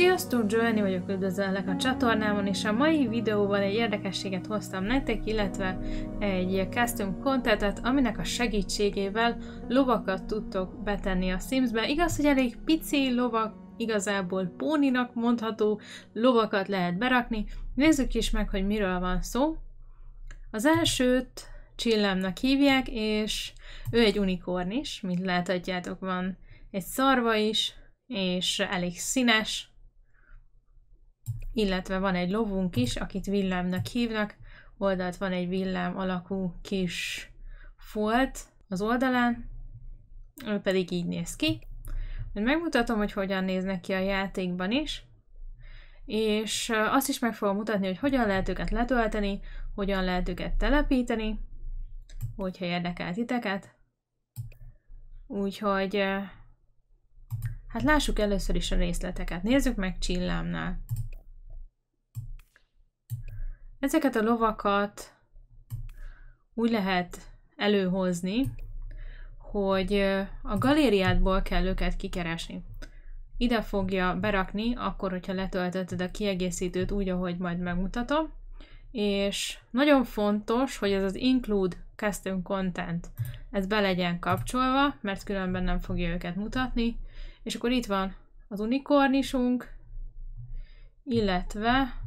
Sziasztok, Joanny vagyok, üdvözöllek a csatornámon, és a mai videóban egy érdekességet hoztam nektek, illetve egy custom contentet, aminek a segítségével lovakat tudtok betenni a Simsbe. Igaz, hogy elég pici lovak, igazából póninak mondható lovakat lehet berakni. Nézzük is meg, hogy miről van szó. Az elsőt Csillámnak hívják, és ő egy unikorn is, mint láthatjátok van egy szarva is, és elég színes, illetve van egy lovunk is, akit villámnak hívnak, oldalt van egy villám alakú kis folt az oldalán, ő pedig így néz ki. Megmutatom, hogy hogyan néznek ki a játékban is, és azt is meg fogom mutatni, hogy hogyan lehet őket letölteni, hogyan lehet őket telepíteni, hogyha érdekel titeket. Úgyhogy, hát lássuk először is a részleteket. Nézzük meg csillámnál. Ezeket a lovakat úgy lehet előhozni, hogy a galériádból kell őket kikeresni. Ide fogja berakni, akkor, hogyha letöltötted a kiegészítőt úgy, ahogy majd megmutatom. És nagyon fontos, hogy ez az Include Custom Content, ez be legyen kapcsolva, mert különben nem fogja őket mutatni. És akkor itt van az unikornisunk, illetve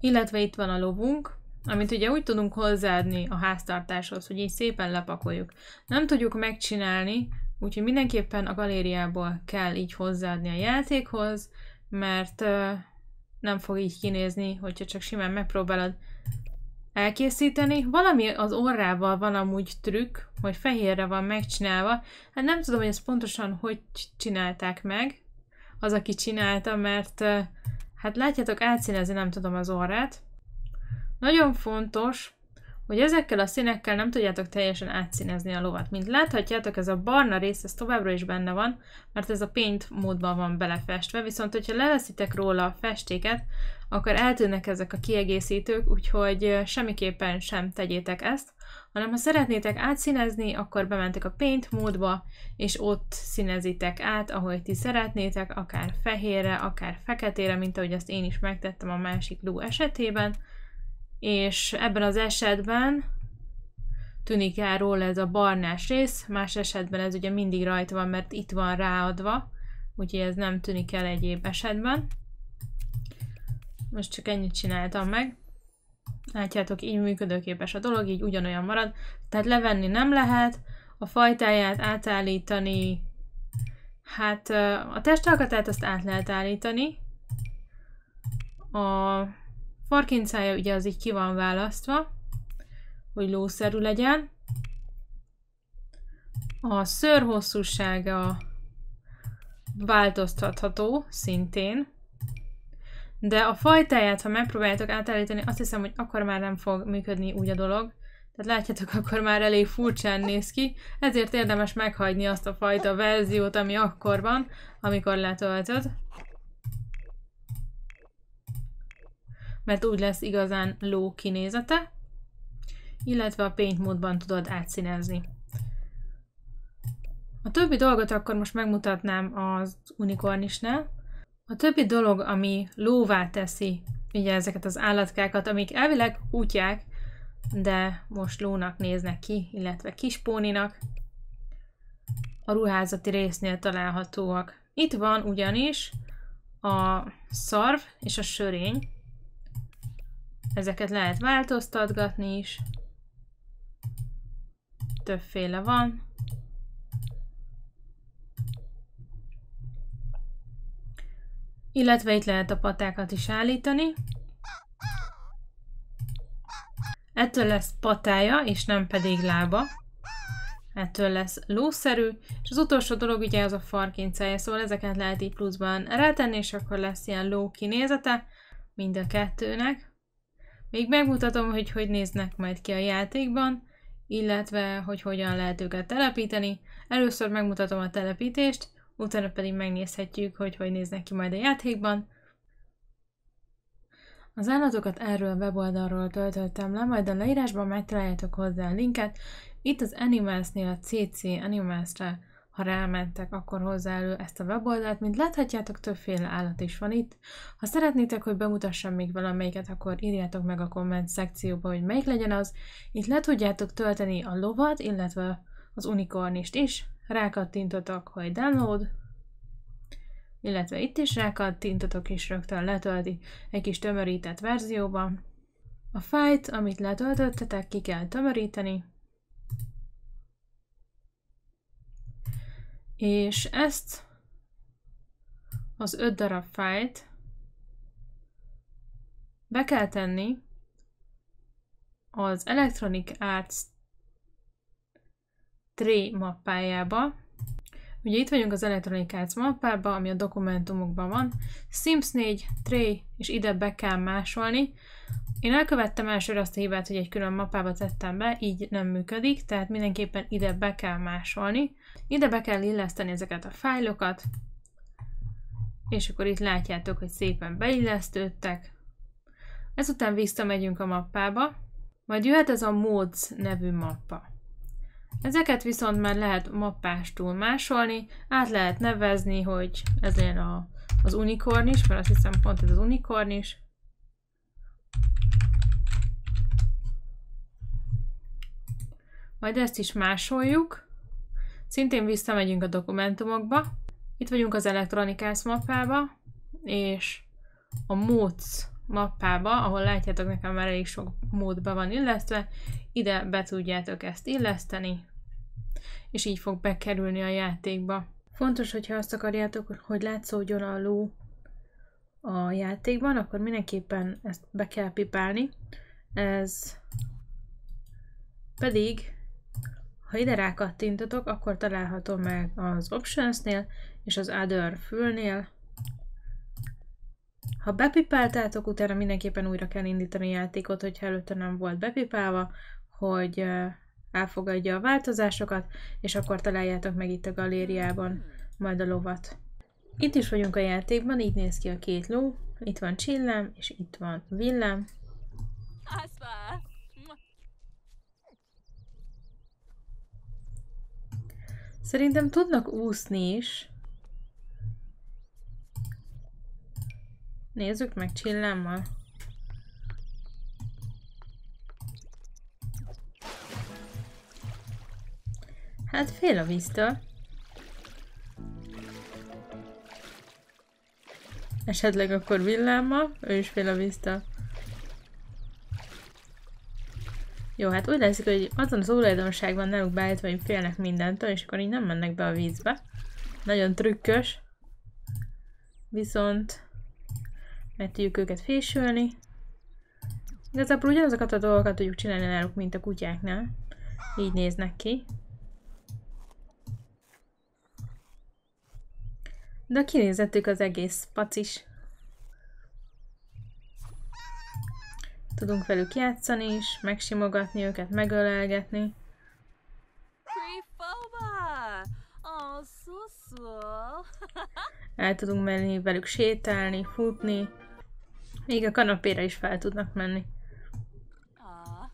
illetve itt van a lovunk, amit ugye úgy tudunk hozzáadni a háztartáshoz, hogy így szépen lepakoljuk. Nem tudjuk megcsinálni, úgyhogy mindenképpen a galériából kell így hozzáadni a játékhoz, mert nem fog így kinézni, hogyha csak simán megpróbálod elkészíteni. Valami az orrával van amúgy trükk, hogy fehérre van megcsinálva. Hát nem tudom, hogy ezt pontosan hogy csinálták meg, az, aki csinálta, mert Hát látjátok, átszínezni nem tudom az orrát. Nagyon fontos, hogy ezekkel a színekkel nem tudjátok teljesen átszínezni a lovat. Mint láthatjátok, ez a barna rész, ez továbbra is benne van, mert ez a paint módban van belefestve, viszont hogyha leveszitek róla a festéket, akkor eltűnnek ezek a kiegészítők, úgyhogy semmiképpen sem tegyétek ezt, hanem ha szeretnétek átszínezni, akkor bementek a paint módba, és ott színezitek át, ahogy ti szeretnétek, akár fehérre, akár feketére, mint ahogy azt én is megtettem a másik ló esetében, és ebben az esetben tűnik el róla ez a barnás rész, más esetben ez ugye mindig rajta van, mert itt van ráadva, úgyhogy ez nem tűnik el egyéb esetben. Most csak ennyit csináltam meg. Látjátok, így működőképes a dolog, így ugyanolyan marad. Tehát levenni nem lehet, a fajtáját átállítani, hát a testalkatát azt át lehet állítani, a Farkincája ugye az így ki van választva, hogy lószerű legyen. A ször hosszúsága változtatható szintén, de a fajtáját, ha megpróbáljátok átállítani, azt hiszem, hogy akkor már nem fog működni úgy a dolog. Tehát látjátok, akkor már elég furcsán néz ki, ezért érdemes meghagyni azt a fajta verziót, ami akkor van, amikor letöltöd. mert úgy lesz igazán ló kinézete, illetve a paint módban tudod átszínezni. A többi dolgot akkor most megmutatnám az unikornisnál. A többi dolog, ami lóvá teszi ugye ezeket az állatkákat, amik elvileg útják, de most lónak néznek ki, illetve kispóninak, a ruházati résznél találhatóak. Itt van ugyanis a szarv és a sörény, Ezeket lehet változtatgatni is. Többféle van. Illetve itt lehet a patákat is állítani. Ettől lesz patája, és nem pedig lába. Ettől lesz lószerű, és az utolsó dolog ugye az a farkincelje, szóval ezeket lehet így pluszban rátenni, és akkor lesz ilyen ló kinézete mind a kettőnek. Még megmutatom, hogy hogy néznek majd ki a játékban, illetve hogy hogyan lehet őket telepíteni. Először megmutatom a telepítést, utána pedig megnézhetjük, hogy hogy néznek ki majd a játékban. Az állatokat erről a weboldalról töltöttem le, majd a leírásban megtaláljátok hozzá a linket. Itt az Animals-nél a CC animals ra ha rámentek, akkor hozzá elő ezt a weboldalt, mint láthatjátok, többféle állat is van itt. Ha szeretnétek, hogy bemutassam még valamelyiket, akkor írjátok meg a komment szekcióba, hogy melyik legyen az. Itt le tudjátok tölteni a lovat, illetve az unikornist is. Rákattintotok, hogy download, illetve itt is rákattintotok, és rögtön letölti egy kis tömörített verzióba. A fájt, amit letöltöttetek, ki kell tömöríteni, És ezt az öt darab fájt be kell tenni az Electronic Arts tré mappájába. Ugye itt vagyunk az Electronic Arts mappába, ami a dokumentumokban van. Sims 4, Tray, és ide be kell másolni én elkövettem elsőre azt a hibát, hogy egy külön mappába tettem be, így nem működik, tehát mindenképpen ide be kell másolni. Ide be kell illeszteni ezeket a fájlokat, és akkor itt látjátok, hogy szépen beillesztődtek. Ezután visszamegyünk a mappába, majd jöhet ez a Modes nevű mappa. Ezeket viszont már lehet mappástól másolni, át lehet nevezni, hogy ez legyen a, az unikornis, mert azt hiszem pont ez az unikornis, majd ezt is másoljuk. Szintén visszamegyünk a dokumentumokba. Itt vagyunk az elektronikász mappába, és a módsz mappába, ahol látjátok nekem már elég sok módba van illesztve, ide be tudjátok ezt illeszteni, és így fog bekerülni a játékba. Fontos, hogyha azt akarjátok, hogy látszódjon a ló a játékban, akkor mindenképpen ezt be kell pipálni. Ez pedig, ha ide rákattintotok, akkor található meg az Options-nél és az Other fülnél. Ha bepipáltátok, utána mindenképpen újra kell indítani a játékot, hogyha előtte nem volt bepipálva, hogy elfogadja a változásokat, és akkor találjátok meg itt a galériában majd a lovat. Itt is vagyunk a játékban, így néz ki a két ló. Itt van csillám, és itt van villám. Szerintem tudnak úszni is. Nézzük meg csillámmal. Hát fél a víztől. Esetleg akkor villámmal, ő is fél a vízta. Jó, hát úgy látszik, hogy azon az tulajdonság van náluk beállítva, hogy félnek mindentől, és akkor így nem mennek be a vízbe. Nagyon trükkös. Viszont meg tudjuk őket fésülni. Igazából ugyanazokat a dolgokat tudjuk csinálni náluk, mint a kutyáknál. Így néznek ki. De kinézettük az egész pacis. Tudunk velük játszani is, megsimogatni őket, megölelgetni. El tudunk menni velük sétálni, futni. Még a kanapére is fel tudnak menni. Ah.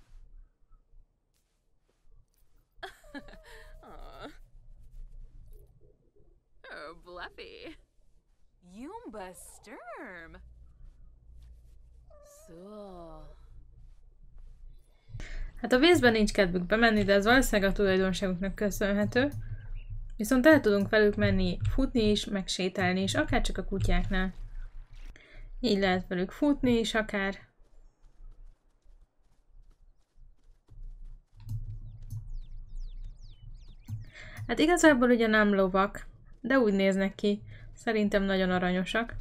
fluffy. Yumba Sturm. So. Hát a vízben nincs kedvük bemenni, de ez valószínűleg a tulajdonságuknak köszönhető. Viszont el tudunk velük menni futni is, meg sétálni is, akár csak a kutyáknál. Így lehet velük futni is, akár. Hát igazából ugye nem lovak, de úgy néznek ki. Szerintem nagyon aranyosak.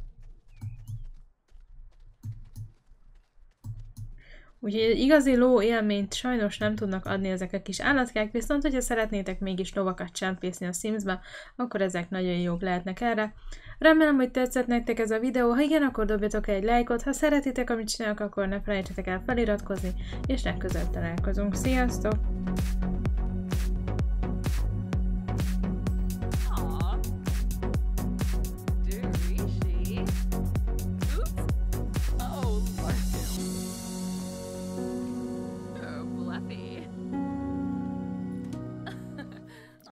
Úgyhogy igazi ló élményt sajnos nem tudnak adni ezek a kis állatkák, viszont hogyha szeretnétek mégis lovakat csempészni a Simsbe, akkor ezek nagyon jók lehetnek erre. Remélem, hogy tetszett nektek ez a videó, ha igen, akkor dobjatok egy lájkot, ha szeretitek, amit csinálok, akkor ne felejtsetek el feliratkozni, és legközelebb találkozunk. Sziasztok!